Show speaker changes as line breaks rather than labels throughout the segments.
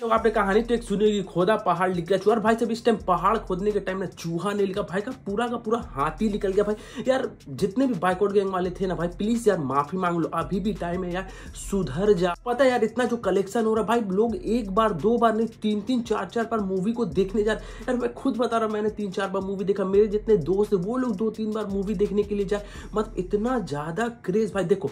तो आपने कहानी तो एक सुनी होगी खोदा पहाड़ निकल चूहा और भाई सब इस टाइम पहाड़ खोदने के टाइम ना चूहा नहीं लिखा भाई का पूरा का पूरा हाथी निकल गया भाई यार जितने भी बाइकआउट गैंग वाले थे ना भाई प्लीज यार माफी मांग लो अभी भी टाइम है यार सुधर जा पता यार इतना जो कलेक्शन हो रहा भाई लोग एक बार दो बार नहीं तीन तीन चार चार बार मूवी को देखने जा यार मैं खुद बता रहा हूँ मैंने तीन चार बार मूवी देखा मेरे जितने दोस्त है वो लोग दो तीन बार मूवी देखने के लिए जाए मतलब इतना ज्यादा क्रेज भाई देखो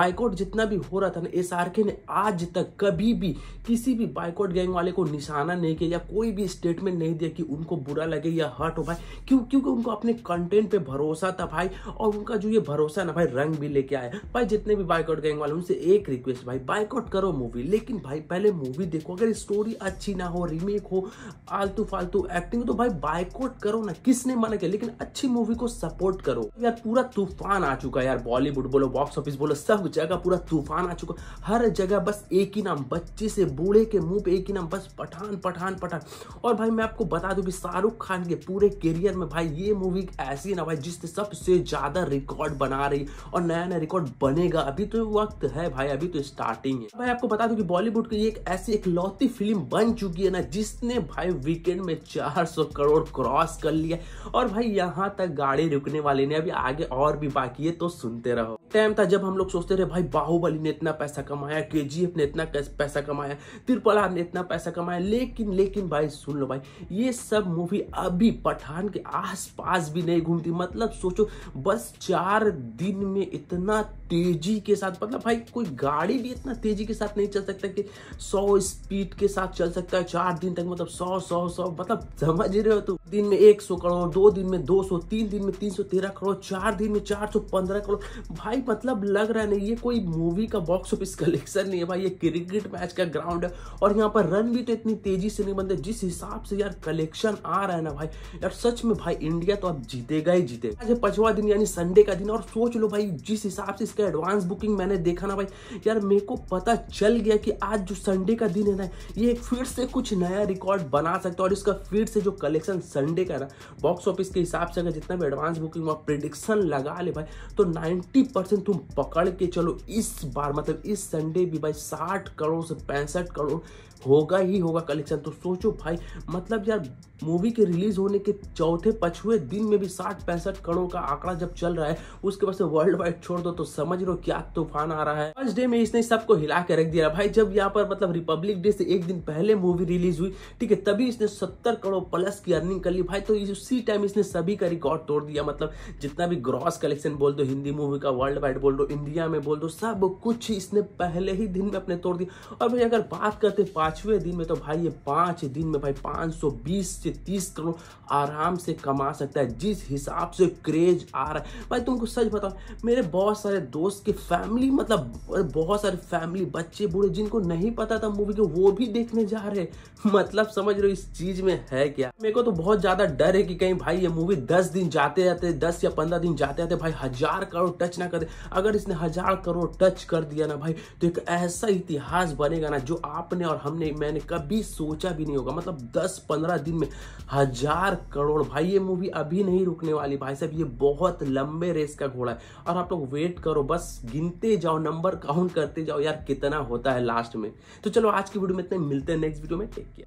बाइकआउट जितना भी हो रहा था ना एस ने आज तक कभी भी किसी भी बाइक बॉयकॉट गैंग वाले को निशाना नहीं किया या कोई भी स्टेटमेंट नहीं दिया कि उनको बुरा लगे या हर्ट हो भाई क्यों क्योंकि उनको अपने कंटेंट पे भरोसा था भाई और उनका जो ये भरोसा ना भाई रंग भी लेके आया भाई जितने भी बाइकआउट गैंग वाले उनसे एक रिक्वेस्ट भाई बाइकआउट करो मूवी लेकिन भाई पहले मूवी देखो अगर स्टोरी अच्छी ना हो रीमेक हो आलतू फालतू एक्टिंग तो भाई बाइकआउट करो ना किसने मना किया लेकिन अच्छी मूवी को सपोर्ट करो यार पूरा तूफान आ चुका है यार बॉलीवुड बोलो बॉक्स ऑफिस बोलो सब जगह पूरा तूफान आ चुका हर जगह बस एक ही नाम बच्चे से बूढ़े के मुंह पे एक ही नाम बस पठान पठान पठान और भाई मैं आपको बता दूं कि शाहरुख खान के पूरे करियर में भाई ये मूवी ऐसी ना भाई जिसने सबसे ज़्यादा रिकॉर्ड बना रही और नया नया रिकॉर्ड बनेगा अभी तो वक्त है भाई अभी तो स्टार्टिंग है भाई आपको बता दू की बॉलीवुड की एक ऐसी एक लौती फिल्म बन चुकी है ना जिसने भाई वीकेंड में चार करोड़ क्रॉस कर लिया और भाई यहाँ तक गाड़ी रुकने वाले ने अभी आगे और भी बाकी है तो सुनते रहो टाइम था जब हम लोग सोचते रहे भाई बाहुबली ने इतना पैसा कमाया केजीएफ ने इतना पैसा कमाया त्रिपलार ने ने इतना पैसा कमाया लेकिन लेकिन भाई सुन लो भाई ये सब मूवी अभी पठान के आसपास भी नहीं घूमती मतलब सोचो बस चार दिन में इतना तेजी के साथ मतलब भाई कोई गाड़ी भी इतना तेजी के साथ नहीं चल सकता कि सौ स्पीड के साथ चल सकता है चार दिन तक मतलब सौ सौ सौ मतलब समझ रहे हो तो दिन में एक सौ करोड़ दो दिन में दो सौ तीन दिन में तीन सौ तेरह करोड़ चार दिन में चार सौ पंद्रह करोड़ भाई मतलब लग रहा है नहीं ये कोई मूवी का बॉक्स ऑफिस कलेक्शन नहीं है भाई ये क्रिकेट मैच का ग्राउंड है और यहाँ यहाँ पर रन भी तो इतनी तेजी से नहीं बनते जिस हिसाब से यार कलेक्शन आ रहा है ना भाई यार सच में भाई इंडिया तो अब जीतेगा ही जीते आज पांचवा दिन यानी संडे का दिन और सोच लो भाई जिस हिसाब से इसका एडवांस बुकिंग मैंने देखा ना भाई यार मेरे को पता चल गया कि आज जो संडे का दिन है ना ये फिर से कुछ नया रिकॉर्ड बना सकता और इसका फिर से जो कलेक्शन संडे का ना बॉक्स ऑफिस के हिसाब से अगर जितना भी एडवांस बुकिंग हुआ प्रिडिक्शन लगा ले भाई तो नाइन्टी तुम पकड़ के चलो इस बार मतलब इस संडे भी भाई साठ करोड़ से पैंसठ करोड़ होगा ही होगा कलेक्शन तो सोचो भाई मतलब यार मूवी के रिलीज होने के चौथे पछुए दिन में भी साठ पैंसठ करोड़ का आंकड़ा जब चल रहा है उसके बाद वर्ल्ड वाइड छोड़ दो तो समझ लो क्या तूफान आ रहा है फर्स्ट डे में इसने सबको हिला के रख दिया भाई जब यहाँ पर मतलब रिपब्लिक डे से एक दिन पहले मूवी रिलीज हुई ठीक है तभी इसने सत्तर करोड़ प्लस की अर्निंग कर ली भाई तो उसी टाइम इसने सभी का रिकॉर्ड तोड़ दिया मतलब जितना भी ग्रॉस कलेक्शन बोल दो हिंदी मूवी का वर्ल्ड वाइड बोल दो इंडिया में बोल दो सब कुछ इसने पहले ही दिन में अपने तोड़ दिया और भाई अगर बात करते पाँचवें दिन में तो भाई ये पांच दिन में भाई 520 से 30 करोड़ आराम से कमा सकता है जिस हिसाब से क्रेज आ रहा है भाई तुमको सच बताओ मेरे बहुत सारे दोस्त के फैमिली मतलब बहुत सारे फैमिली बच्चे बूढ़े जिनको नहीं पता था मूवी के वो भी देखने जा रहे मतलब समझ रहे हो इस चीज़ में है क्या मेरे को तो बहुत ज़्यादा डर है कि कहीं भाई ये मूवी दस दिन जाते जाते दस या पंद्रह दिन जाते जाते भाई हजार करोड़ टच ना कर अगर इसने हजार करोड़ टच कर दिया ना भाई तो एक ऐसा इतिहास बनेगा ना जो आपने और हमने हमने मैंने कभी सोचा भी नहीं होगा मतलब 10-15 दिन में हजार करोड़ भाई ये मूवी अभी नहीं रुकने वाली भाई साहब ये बहुत लंबे रेस का घोड़ा है और आप लोग वेट करो बस गिनते जाओ नंबर काउंट करते जाओ यार कितना होता है लास्ट में तो चलो आज की वीडियो में इतने मिलते हैं नेक्स्ट वीडियो में टेक केयर